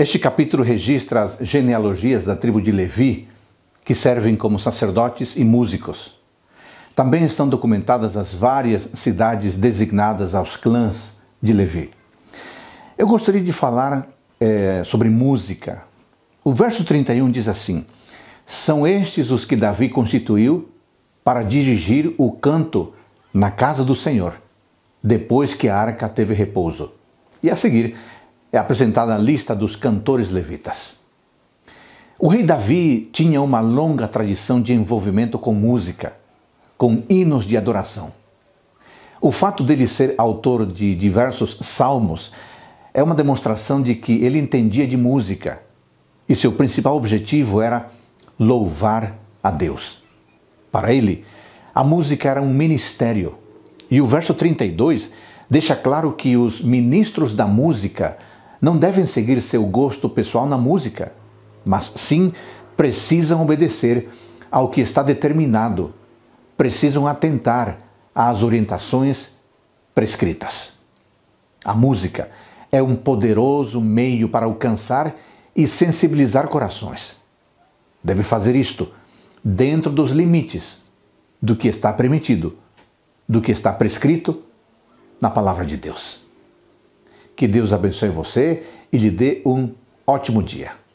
Este capítulo registra as genealogias da tribo de Levi, que servem como sacerdotes e músicos. Também estão documentadas as várias cidades designadas aos clãs de Levi. Eu gostaria de falar é, sobre música. O verso 31 diz assim: São estes os que Davi constituiu para dirigir o canto na casa do Senhor, depois que a arca teve repouso. E a seguir, é apresentada a lista dos cantores levitas. O rei Davi tinha uma longa tradição de envolvimento com música, com hinos de adoração. O fato dele ser autor de diversos salmos é uma demonstração de que ele entendia de música e seu principal objetivo era louvar a Deus. Para ele, a música era um ministério. E o verso 32 deixa claro que os ministros da música não devem seguir seu gosto pessoal na música, mas sim precisam obedecer ao que está determinado, precisam atentar às orientações prescritas. A música é um poderoso meio para alcançar e sensibilizar corações. Deve fazer isto dentro dos limites do que está permitido, do que está prescrito na palavra de Deus. Que Deus abençoe você e lhe dê um ótimo dia.